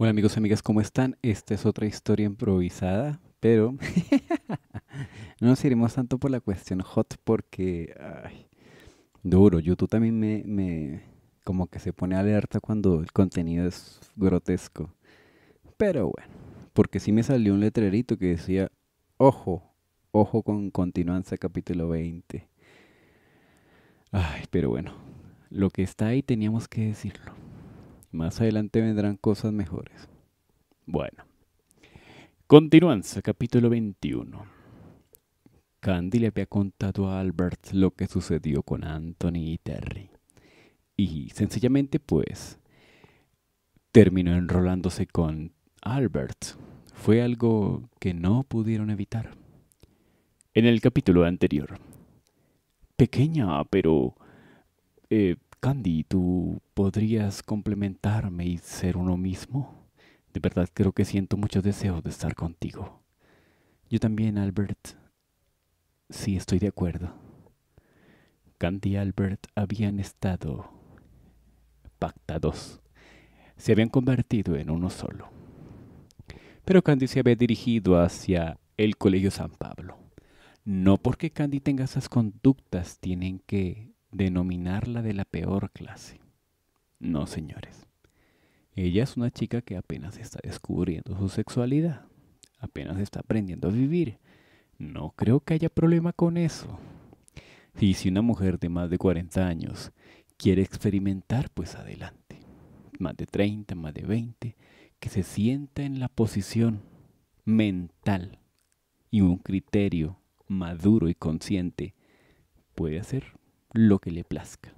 Hola amigos y amigas, ¿cómo están? Esta es otra historia improvisada, pero no nos iremos tanto por la cuestión hot porque... Ay, duro, YouTube también me, me... como que se pone alerta cuando el contenido es grotesco. Pero bueno, porque sí me salió un letrerito que decía, ojo, ojo con continuanza capítulo 20. Ay, pero bueno, lo que está ahí teníamos que decirlo. Más adelante vendrán cosas mejores. Bueno. Continuanza, capítulo 21. Candy le había contado a Albert lo que sucedió con Anthony y Terry. Y sencillamente pues terminó enrolándose con Albert. Fue algo que no pudieron evitar. En el capítulo anterior. Pequeña, pero... Eh, Candy, ¿tú podrías complementarme y ser uno mismo? De verdad creo que siento mucho deseo de estar contigo. Yo también, Albert. Sí, estoy de acuerdo. Candy y Albert habían estado pactados. Se habían convertido en uno solo. Pero Candy se había dirigido hacia el Colegio San Pablo. No porque Candy tenga esas conductas tienen que denominarla de la peor clase. No, señores. Ella es una chica que apenas está descubriendo su sexualidad, apenas está aprendiendo a vivir. No creo que haya problema con eso. Y si una mujer de más de 40 años quiere experimentar, pues adelante. Más de 30, más de 20, que se sienta en la posición mental y un criterio maduro y consciente puede hacer lo que le plazca.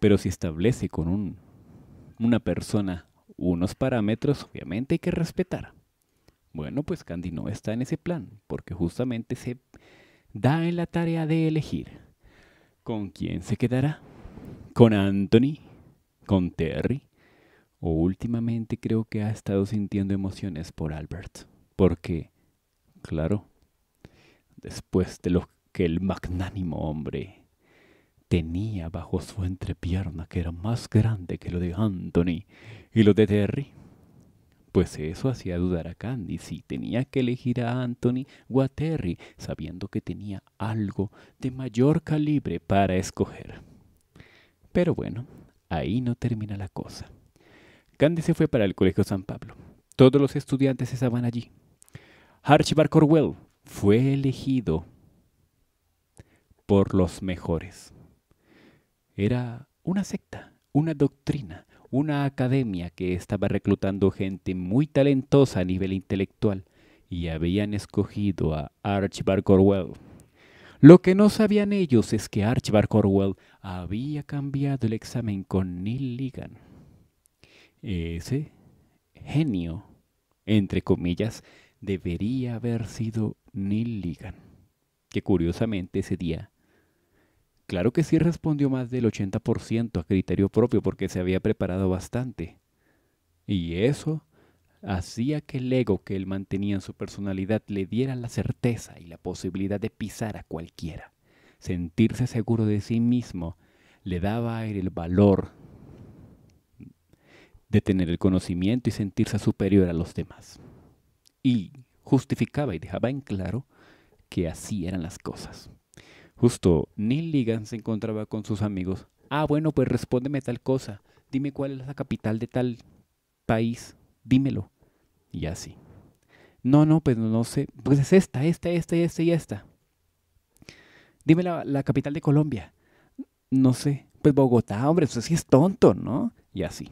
Pero si establece con una persona unos parámetros, obviamente hay que respetar. Bueno, pues Candy no está en ese plan, porque justamente se da en la tarea de elegir. ¿Con quién se quedará? ¿Con Anthony? ¿Con Terry? O últimamente creo que ha estado sintiendo emociones por Albert. Porque, claro, después de lo que el magnánimo hombre tenía bajo su entrepierna que era más grande que lo de Anthony y lo de Terry? Pues eso hacía dudar a Candy si tenía que elegir a Anthony o a Terry, sabiendo que tenía algo de mayor calibre para escoger. Pero bueno, ahí no termina la cosa. Candy se fue para el Colegio San Pablo. Todos los estudiantes estaban allí. Archibald Corwell fue elegido por los mejores. Era una secta, una doctrina, una academia que estaba reclutando gente muy talentosa a nivel intelectual y habían escogido a Archibald Corwell. Lo que no sabían ellos es que Archibald Corwell había cambiado el examen con Neil Ligan. Ese genio, entre comillas, debería haber sido Neil Ligan, que curiosamente ese día Claro que sí respondió más del 80% a criterio propio porque se había preparado bastante. Y eso hacía que el ego que él mantenía en su personalidad le diera la certeza y la posibilidad de pisar a cualquiera. Sentirse seguro de sí mismo le daba el valor de tener el conocimiento y sentirse superior a los demás. Y justificaba y dejaba en claro que así eran las cosas. Justo Neil Ligan se encontraba con sus amigos. Ah, bueno, pues respóndeme tal cosa. Dime cuál es la capital de tal país. Dímelo. Y así. No, no, pues no sé. Pues es esta, esta, esta, esta y esta. Dime la, la capital de Colombia. No sé. Pues Bogotá, hombre, eso pues sí es tonto, ¿no? Y así,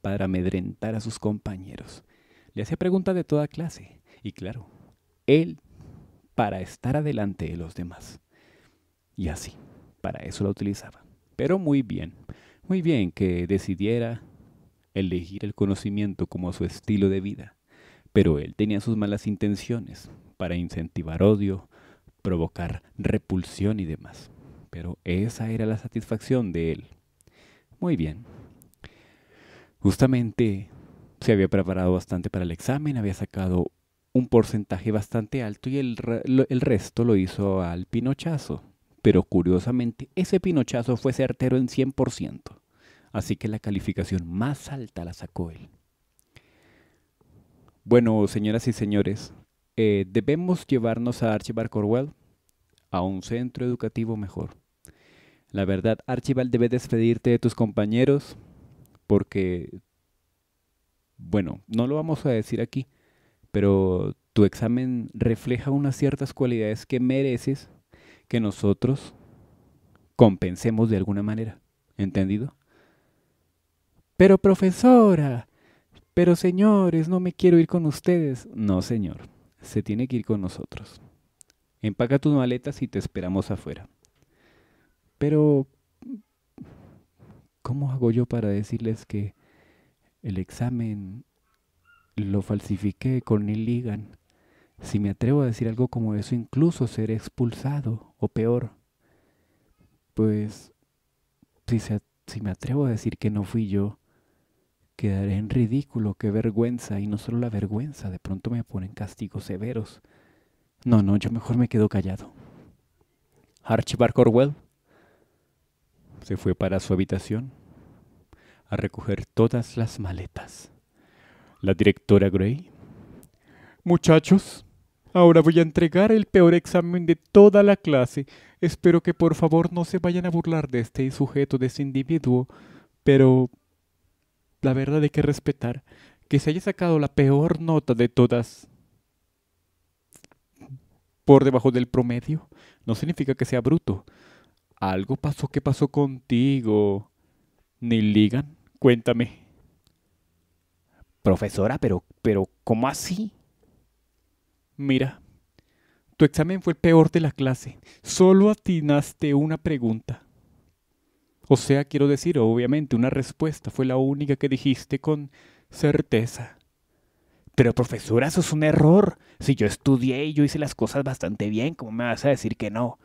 para amedrentar a sus compañeros. Le hacía preguntas de toda clase. Y claro, él para estar adelante de los demás. Y así, para eso la utilizaba. Pero muy bien, muy bien que decidiera elegir el conocimiento como su estilo de vida. Pero él tenía sus malas intenciones para incentivar odio, provocar repulsión y demás. Pero esa era la satisfacción de él. Muy bien. Justamente se había preparado bastante para el examen, había sacado un porcentaje bastante alto y el, el resto lo hizo al pinochazo. Pero curiosamente, ese pinochazo fue certero en 100%, así que la calificación más alta la sacó él. Bueno, señoras y señores, eh, debemos llevarnos a Archibald Corwell a un centro educativo mejor. La verdad, Archibald, debe despedirte de tus compañeros porque, bueno, no lo vamos a decir aquí, pero tu examen refleja unas ciertas cualidades que mereces que nosotros compensemos de alguna manera. ¿Entendido? Pero profesora, pero señores, no me quiero ir con ustedes. No, señor, se tiene que ir con nosotros. Empaca tus maletas y te esperamos afuera. Pero, ¿cómo hago yo para decirles que el examen lo falsifiqué con el Ligan? Si me atrevo a decir algo como eso, incluso seré expulsado o peor. Pues si, si me atrevo a decir que no fui yo, quedaré en ridículo, qué vergüenza, y no solo la vergüenza, de pronto me ponen castigos severos. No, no, yo mejor me quedo callado. Archibald Corwell se fue para su habitación a recoger todas las maletas. La directora Gray. Muchachos, Ahora voy a entregar el peor examen de toda la clase. Espero que por favor no se vayan a burlar de este sujeto, de este individuo. Pero la verdad hay que respetar que se haya sacado la peor nota de todas por debajo del promedio no significa que sea bruto. Algo pasó que pasó contigo. Ni ligan, cuéntame. Profesora, pero pero ¿cómo así? Mira, tu examen fue el peor de la clase. Solo atinaste una pregunta. O sea, quiero decir, obviamente, una respuesta fue la única que dijiste con certeza. Pero profesora, eso es un error. Si yo estudié y yo hice las cosas bastante bien, ¿cómo me vas a decir que no?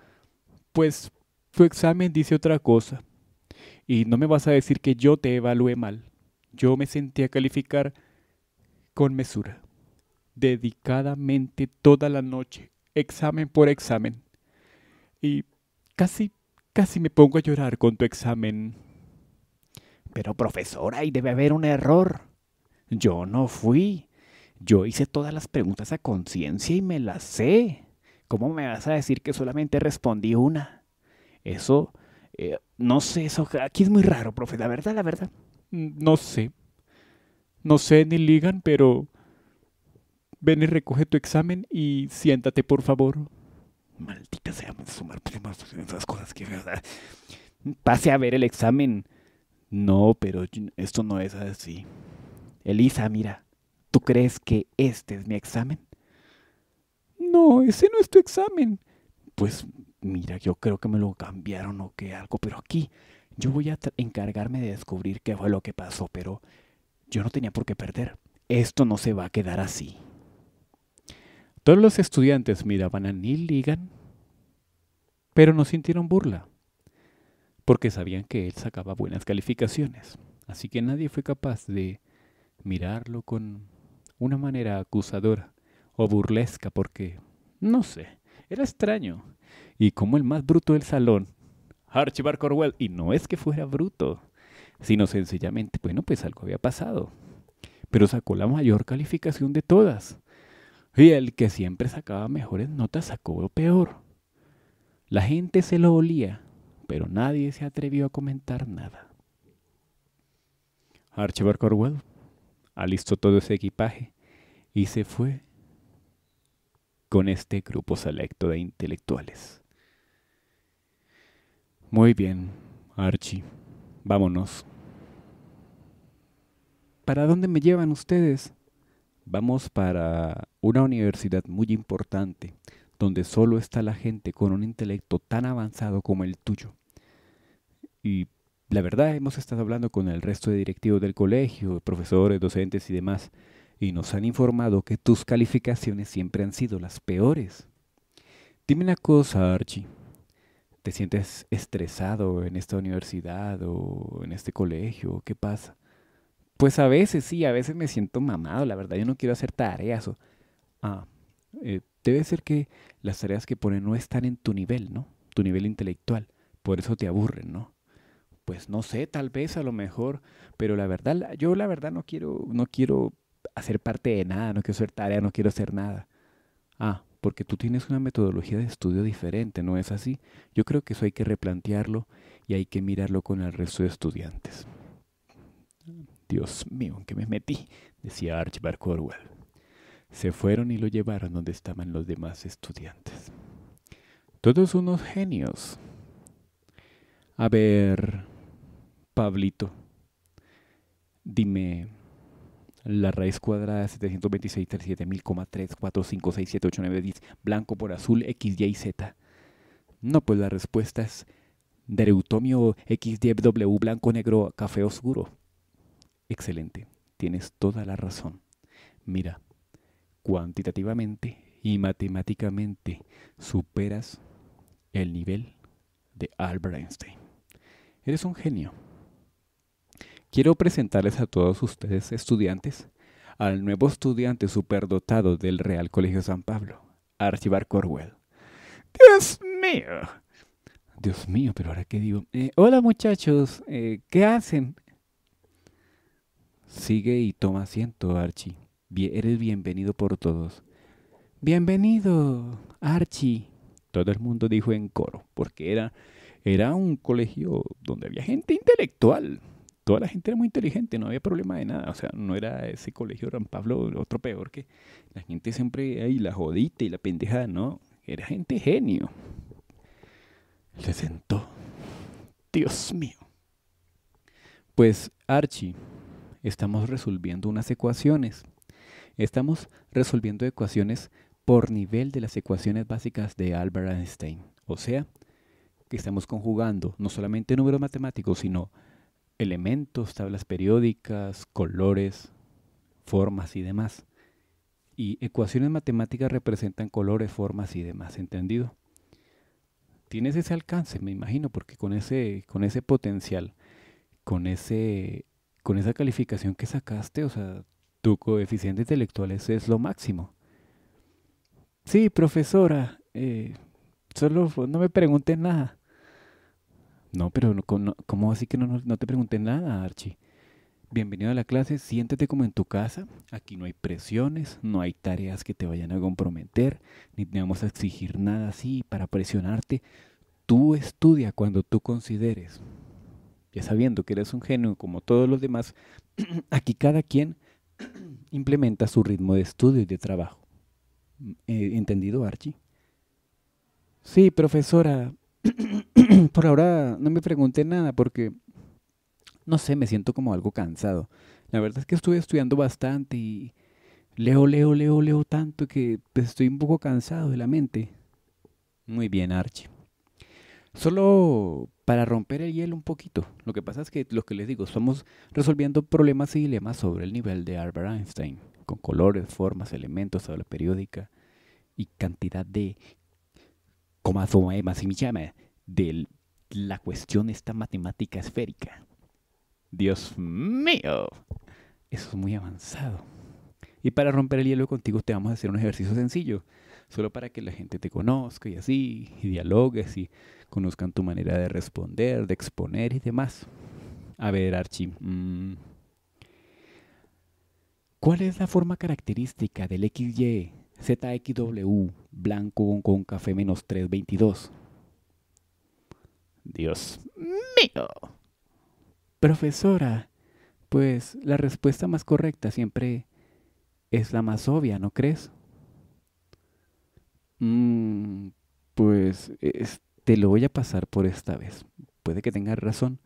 Pues tu examen dice otra cosa. Y no me vas a decir que yo te evalué mal. Yo me sentía a calificar con mesura dedicadamente toda la noche, examen por examen. Y casi, casi me pongo a llorar con tu examen. Pero profesora, ahí debe haber un error. Yo no fui. Yo hice todas las preguntas a conciencia y me las sé. ¿Cómo me vas a decir que solamente respondí una? Eso, eh, no sé, eso aquí es muy raro, profe. La verdad, la verdad. Mm, no sé. No sé ni ligan, pero Ven y recoge tu examen y siéntate, por favor. Maldita sea, sumar esas cosas que... Pase a ver el examen. No, pero esto no es así. Elisa, mira, ¿tú crees que este es mi examen? No, ese no es tu examen. Pues mira, yo creo que me lo cambiaron o que algo, pero aquí yo voy a encargarme de descubrir qué fue lo que pasó, pero yo no tenía por qué perder. Esto no se va a quedar así. Todos los estudiantes miraban a Neil Ligan, pero no sintieron burla, porque sabían que él sacaba buenas calificaciones, así que nadie fue capaz de mirarlo con una manera acusadora o burlesca, porque, no sé, era extraño. Y como el más bruto del salón, Archibar Corwell, y no es que fuera bruto, sino sencillamente, bueno, pues algo había pasado. Pero sacó la mayor calificación de todas. Y el que siempre sacaba mejores notas sacó lo peor. La gente se lo olía, pero nadie se atrevió a comentar nada. Archibald Corwell alistó todo ese equipaje y se fue con este grupo selecto de intelectuales. Muy bien, Archie, vámonos. ¿Para dónde me llevan ustedes? Vamos para una universidad muy importante, donde solo está la gente con un intelecto tan avanzado como el tuyo. Y la verdad, hemos estado hablando con el resto de directivos del colegio, profesores, docentes y demás, y nos han informado que tus calificaciones siempre han sido las peores. Dime una cosa, Archie. ¿Te sientes estresado en esta universidad o en este colegio? ¿Qué pasa? Pues a veces sí, a veces me siento mamado, la verdad, yo no quiero hacer tareas. ah, eh, debe ser que las tareas que ponen no están en tu nivel, ¿no? Tu nivel intelectual, por eso te aburren, ¿no? Pues no sé, tal vez a lo mejor, pero la verdad, yo la verdad no quiero, no quiero hacer parte de nada, no quiero hacer tarea, no quiero hacer nada. Ah, porque tú tienes una metodología de estudio diferente, ¿no es así? Yo creo que eso hay que replantearlo y hay que mirarlo con el resto de estudiantes. Dios mío, ¿en qué me metí? decía Archibald Corwell. Se fueron y lo llevaron donde estaban los demás estudiantes. Todos unos genios. A ver, Pablito, dime, la raíz cuadrada de 726 7000345678910 10, blanco por azul, x, y, z. No, pues la respuesta es Dereutomio, x, y, w, blanco, negro, café oscuro. Excelente, tienes toda la razón. Mira, cuantitativamente y matemáticamente superas el nivel de Albert Einstein. Eres un genio. Quiero presentarles a todos ustedes, estudiantes, al nuevo estudiante superdotado del Real Colegio San Pablo, Archibar Corwell. Dios mío. Dios mío, pero ahora qué digo. Eh, hola muchachos, eh, ¿qué hacen? Sigue y toma asiento, Archie. eres bienvenido por todos. Bienvenido, Archie. Todo el mundo dijo en coro, porque era, era un colegio donde había gente intelectual. Toda la gente era muy inteligente, no había problema de nada. O sea, no era ese colegio Ram Pablo, otro peor que la gente siempre ahí la jodita y la pendejada, no. Era gente genio. Se sentó. Dios mío. Pues Archie estamos resolviendo unas ecuaciones. Estamos resolviendo ecuaciones por nivel de las ecuaciones básicas de Albert Einstein. O sea, que estamos conjugando no solamente números matemáticos, sino elementos, tablas periódicas, colores, formas y demás. Y ecuaciones matemáticas representan colores, formas y demás, ¿entendido? Tienes ese alcance, me imagino, porque con ese, con ese potencial, con ese con esa calificación que sacaste, o sea, tu coeficiente intelectual es, lo máximo. Sí, profesora, eh, solo no me pregunte nada. No, pero ¿cómo así que no, te pregunté nada, Archie? Bienvenido a la clase, siéntete como en tu casa. Aquí no hay presiones, no hay tareas que te vayan a comprometer, ni te vamos a exigir nada así para presionarte. Tú estudia cuando tú consideres ya sabiendo que eres un genio como todos los demás, aquí cada quien implementa su ritmo de estudio y de trabajo. Mm, eh, ¿Entendido, Archie? Sí, profesora. Por ahora no me pregunte nada porque, no sé, me siento como algo cansado. La verdad es que estuve estudiando bastante y leo, leo, leo, leo tanto que pues, estoy un poco cansado de la mente. Muy bien, Archie. Solo para romper el hielo un poquito. Lo que pasa es que lo que les digo, estamos resolviendo problemas y dilemas sobre el nivel de Albert Einstein, con colores, formas, elementos, tabla periódica y cantidad de comas, más y llama de la cuestión esta matemática esférica. Dios mío, eso es muy avanzado. Y para romper el hielo contigo te vamos a hacer un ejercicio sencillo, solo para que la gente te conozca y así, y dialogues y conozcan tu manera de responder, de exponer y demás. A ver, Archie, mm, ¿cuál es la forma característica del XY ZXW blanco con café menos 322? Dios mío. Profesora, pues la respuesta más correcta siempre es la más obvia, ¿no crees? Mm, pues es te lo voy a pasar por esta vez. Puede que tengas razón.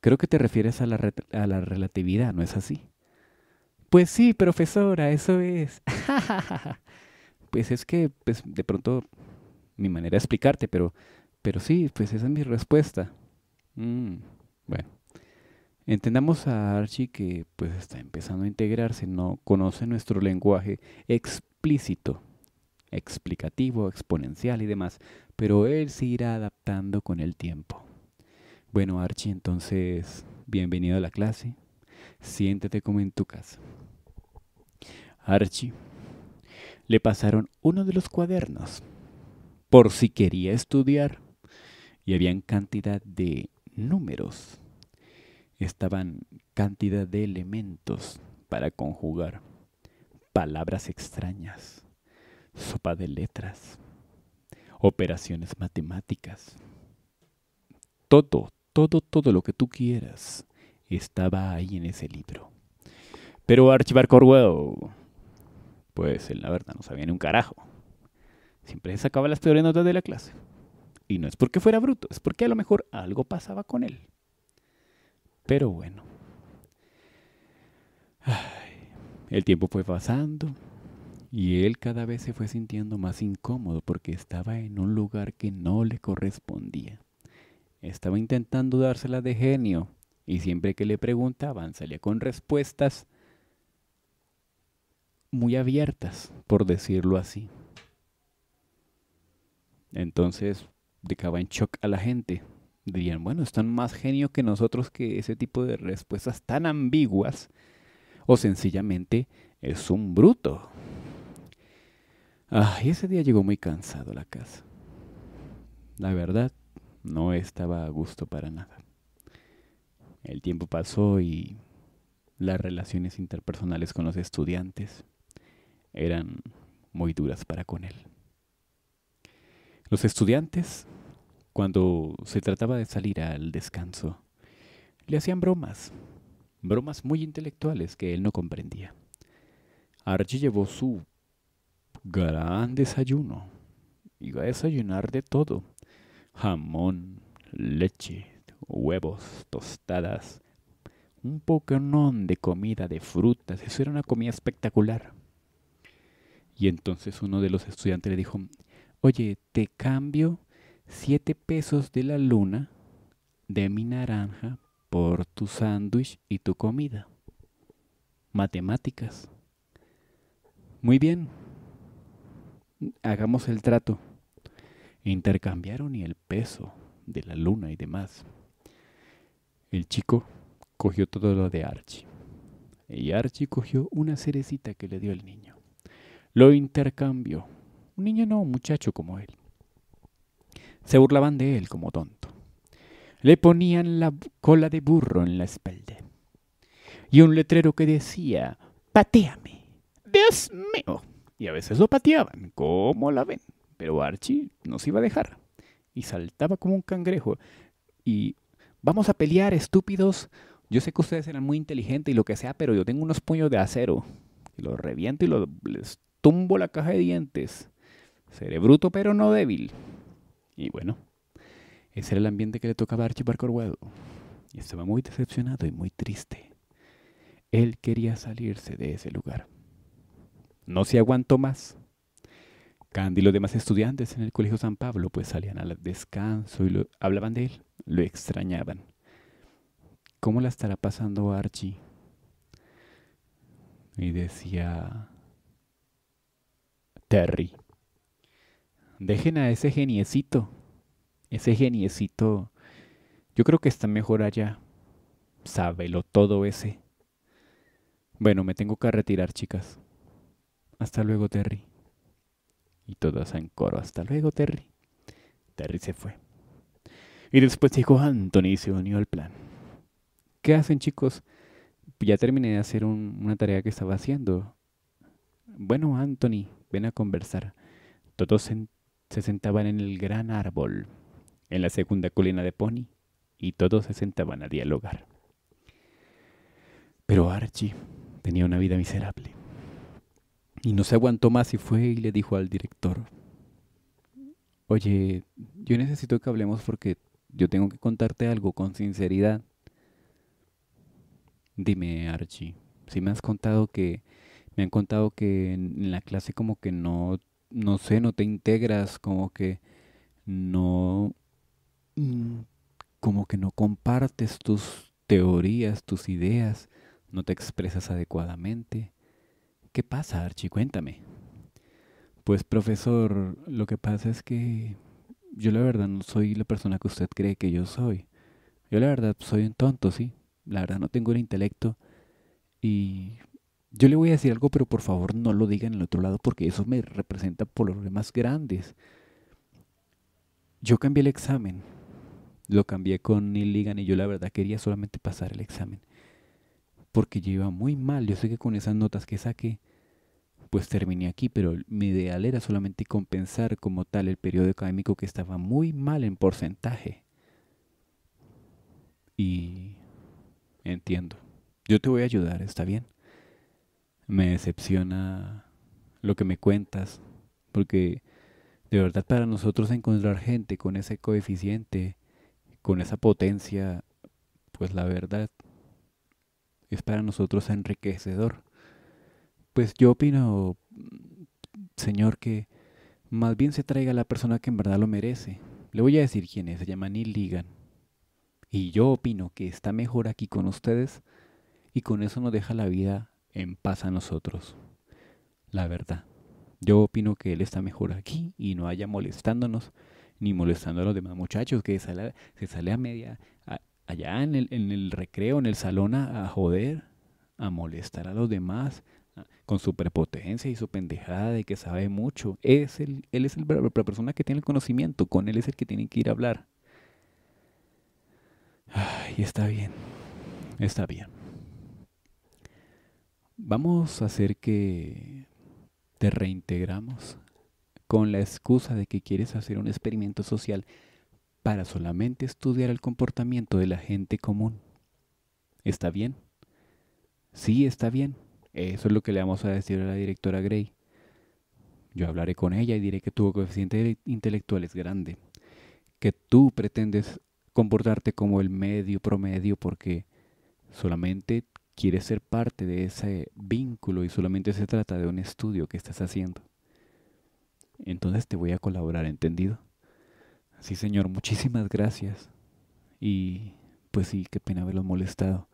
Creo que te refieres a la, relatividad, ¿no es así? Pues sí, profesora, eso es. pues es que, pues, de pronto, mi manera de explicarte, pero, pero sí, pues esa es mi respuesta. Mm, bueno, entendamos a Archie que, pues, está empezando a integrarse, no conoce nuestro lenguaje explícito explicativo, exponencial y demás, pero él se irá adaptando con el tiempo. Bueno, Archie, entonces, bienvenido a la clase. Siéntete como en tu casa. Archie le pasaron uno de los cuadernos por si quería estudiar y habían cantidad de números. Estaban cantidad de elementos para conjugar palabras extrañas sopa de letras, operaciones matemáticas. Todo, todo, todo lo que tú quieras estaba ahí en ese libro. Pero archivar Corwell, pues él la verdad no sabía ni un carajo. Siempre sacaba las peores notas de la clase. Y no es porque fuera bruto, es porque a lo mejor algo pasaba con él. Pero bueno. el tiempo fue pasando y él cada vez se fue sintiendo más incómodo porque estaba en un lugar que no le correspondía. Estaba intentando dársela de genio y siempre que le preguntaban salía con respuestas muy abiertas, por decirlo así. Entonces dejaba en shock a la gente. Dirían, bueno, están más genio que nosotros que ese tipo de respuestas tan ambiguas o sencillamente es un bruto. Ah, y ese día llegó muy cansado a la casa. La verdad, no estaba a gusto para nada. El tiempo pasó y las relaciones interpersonales con los estudiantes eran muy duras para con él. Los estudiantes, cuando se trataba de salir al descanso, le hacían bromas, bromas muy intelectuales que él no comprendía. Archie llevó su gran desayuno. Iba a desayunar de todo. Jamón, leche, huevos, tostadas, un poconón de comida, de frutas. Eso era una comida espectacular. Y entonces uno de los estudiantes le dijo, oye, te cambio siete pesos de la luna de mi naranja por tu sándwich y tu comida. Matemáticas. Muy bien, hagamos el trato. Intercambiaron y el peso de la luna y demás. El chico cogió todo lo de Archie. Y Archie cogió una cerecita que le dio el niño. Lo intercambió. Un niño no, un muchacho como él. Se burlaban de él como tonto. Le ponían la cola de burro en la espalda. Y un letrero que decía, pateame, Dios mío y a veces lo pateaban, como la ven. Pero Archie no se iba a dejar y saltaba como un cangrejo. Y vamos a pelear, estúpidos. Yo sé que ustedes eran muy inteligentes y lo que sea, pero yo tengo unos puños de acero. Y los reviento y los, les tumbo la caja de dientes. Seré bruto, pero no débil. Y bueno, ese era el ambiente que le tocaba a Archie Parker Y estaba muy decepcionado y muy triste. Él quería salirse de ese lugar. No se aguantó más. Candy y los demás estudiantes en el Colegio San Pablo pues salían al descanso y lo, hablaban de él, lo extrañaban. ¿Cómo la estará pasando Archie? Y decía Terry, dejen a ese geniecito, ese geniecito, yo creo que está mejor allá, sábelo todo ese. Bueno, me tengo que retirar chicas. Hasta luego, Terry. Y todos en coro, hasta luego, Terry. Terry se fue. Y después llegó Anthony y se unió al plan. ¿Qué hacen, chicos? Ya terminé de hacer una tarea que estaba haciendo. Bueno, Anthony, ven a conversar. Todos se sentaban en el gran árbol, en la segunda colina de Pony, y todos se sentaban a dialogar. Pero Archie tenía una vida miserable. Y no se aguantó más y fue y le dijo al director, oye, yo necesito que hablemos porque yo tengo que contarte algo con sinceridad. Dime, Archie, si me has contado que, me han contado que en la clase como que no, no sé, no te integras, como que no, mm, como que no compartes tus teorías, tus ideas, no te expresas adecuadamente. ¿Qué pasa, Archie? Cuéntame. Pues profesor, lo que pasa es que yo la verdad no soy la persona que usted cree que yo soy. Yo la verdad soy un tonto, sí. La verdad no tengo el intelecto. Y yo le voy a decir algo, pero por favor no lo diga en el otro lado porque eso me representa problemas grandes. Yo cambié el examen. Lo cambié con Neil Ligan y yo la verdad quería solamente pasar el examen porque lleva iba muy mal. Yo sé que con esas notas que saqué, pues terminé aquí, pero mi ideal era solamente compensar como tal el periodo académico que estaba muy mal en porcentaje. Y entiendo. Yo te voy a ayudar, ¿está bien? Me decepciona lo que me cuentas, porque de verdad para nosotros encontrar gente con ese coeficiente, con esa potencia, pues la verdad es para nosotros enriquecedor. Pues yo opino, Señor, que más bien se traiga a la persona que en verdad lo merece. Le voy a decir quién es, se llama Neil Ligan. Y yo opino que está mejor aquí con ustedes y con eso nos deja la vida en paz a nosotros. La verdad. Yo opino que él está mejor aquí y no haya molestándonos ni molestando a los demás muchachos que sale, se sale a media allá en el, en el recreo, en el salón, a, joder, a molestar a los demás con su prepotencia y su pendejada de que sabe mucho. Es el, él es la persona que tiene el conocimiento, con él es el que tienen que ir a hablar. Y está bien, está bien. Vamos a hacer que te reintegramos con la excusa de que quieres hacer un experimento social para solamente estudiar el comportamiento de la gente común. ¿Está bien? Sí, está bien. Eso es lo que le vamos a decir a la directora Gray. Yo hablaré con ella y diré que tu coeficiente intelectual es grande, que tú pretendes comportarte como el medio promedio porque solamente quieres ser parte de ese vínculo y solamente se trata de un estudio que estás haciendo. Entonces te voy a colaborar, ¿entendido? Sí, señor, muchísimas gracias. Y pues sí, qué pena haberlo molestado.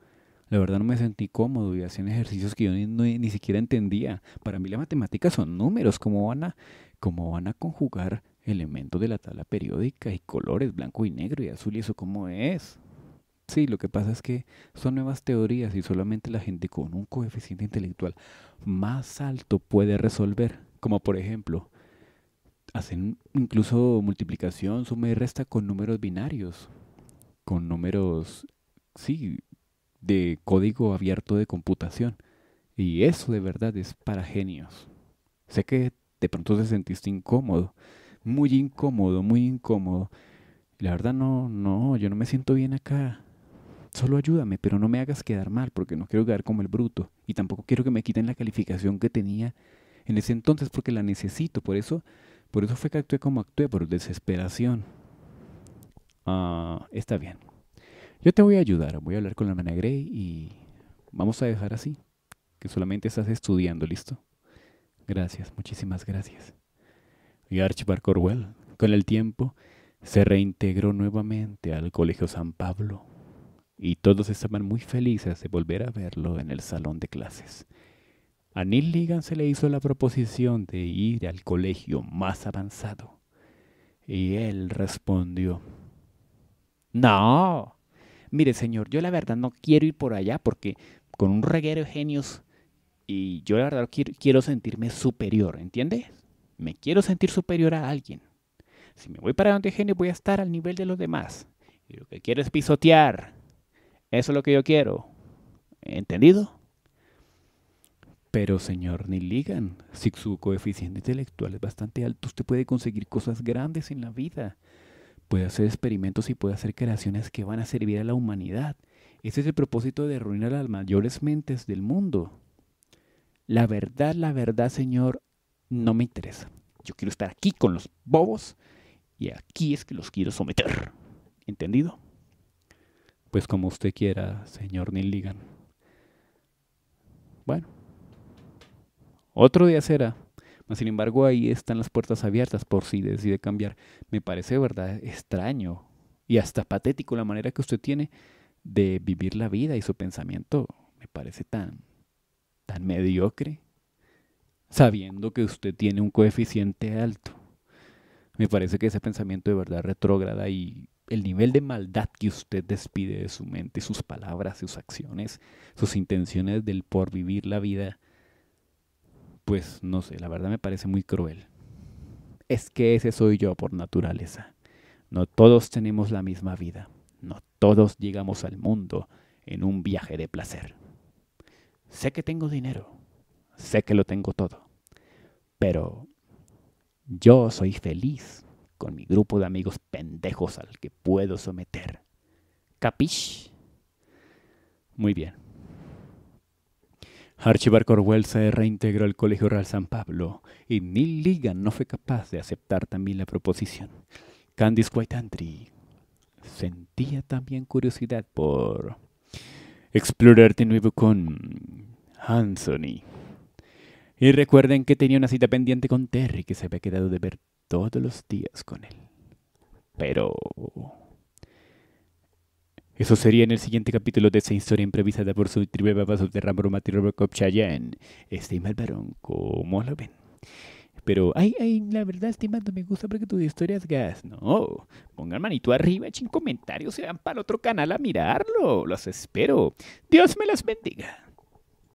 La verdad no me sentí cómodo y hacían ejercicios que yo ni, ni, siquiera entendía. Para mí la matemática son números, ¿cómo van, a, cómo van a conjugar elementos de la tabla periódica y colores blanco y negro y azul y eso cómo es. Sí, lo que pasa es que son nuevas teorías y solamente la gente con un coeficiente intelectual más alto puede resolver, como por ejemplo hacen incluso multiplicación, suma y resta con números binarios, con números, sí, de código abierto de computación. Y eso de verdad es para genios. Sé que de pronto te sentiste incómodo, muy incómodo, muy incómodo. La verdad no, no, yo no me siento bien acá. Solo ayúdame, pero no me hagas quedar mal porque no quiero quedar como el bruto. Y tampoco quiero que me quiten la calificación que tenía en ese entonces porque la necesito. Por eso por eso fue que actué como actué, por desesperación. Ah, está bien. Yo te voy a ayudar, voy a hablar con la hermana y vamos a dejar así, que solamente estás estudiando, ¿listo? Gracias, muchísimas gracias. Y Archibald Corwell, con el tiempo, se reintegró nuevamente al Colegio San Pablo y todos estaban muy felices de volver a verlo en el salón de clases. A Neil se le hizo la proposición de ir al colegio más avanzado. Y él respondió, No, mire señor, yo la verdad no quiero ir por allá porque con un reguero de genios y yo la verdad quiero, sentirme superior, ¿entiendes? Me quiero sentir superior a alguien. Si me voy para donde genio, voy a estar al nivel de los demás. Y lo que quiero es pisotear. Eso es lo que yo quiero. ¿Entendido? Pero señor, Niligan, Si su coeficiente intelectual es bastante alto, usted puede conseguir cosas grandes en la vida. Puede hacer experimentos y puede hacer creaciones que van a servir a la humanidad. Ese es el propósito de arruinar a las mayores mentes del mundo. La verdad, la verdad, señor, no me interesa. Yo quiero estar aquí con los bobos y aquí es que los quiero someter. ¿Entendido? Pues como usted quiera, señor Niligan. Bueno. Otro día será. Mas, sin embargo, ahí están las puertas abiertas por si decide cambiar. Me parece, ¿verdad?, extraño y hasta patético la manera que usted tiene de vivir la vida y su pensamiento. Me parece tan, tan mediocre, sabiendo que usted tiene un coeficiente alto. Me parece que ese pensamiento de verdad retrógrada y el nivel de maldad que usted despide de su mente, sus palabras, sus acciones, sus intenciones del por vivir la vida, pues no sé, la verdad me parece muy cruel. Es que ese soy yo por naturaleza. No todos tenemos la misma vida. No todos llegamos al mundo en un viaje de placer. Sé que tengo dinero. Sé que lo tengo todo. Pero yo soy feliz con mi grupo de amigos pendejos al que puedo someter. ¿Capish? Muy bien. Archibar Corwell se reintegró al Colegio Real San Pablo y Neil Ligan no fue capaz de aceptar también la proposición. Candice Whiteantry sentía también curiosidad por explorar de nuevo con Anthony. Y recuerden que tenía una cita pendiente con Terry que se había quedado de ver todos los días con él. Pero... Eso sería en el siguiente capítulo de esa historia improvisada por su de de Rambromati Robocop Estima el varón, ¿cómo lo ven? Pero, ay, ay, la verdad, estimando, me gusta porque historia historias gas. No, pongan manito arriba, echen comentarios, se van para el otro canal a mirarlo. Los espero. Dios me las bendiga.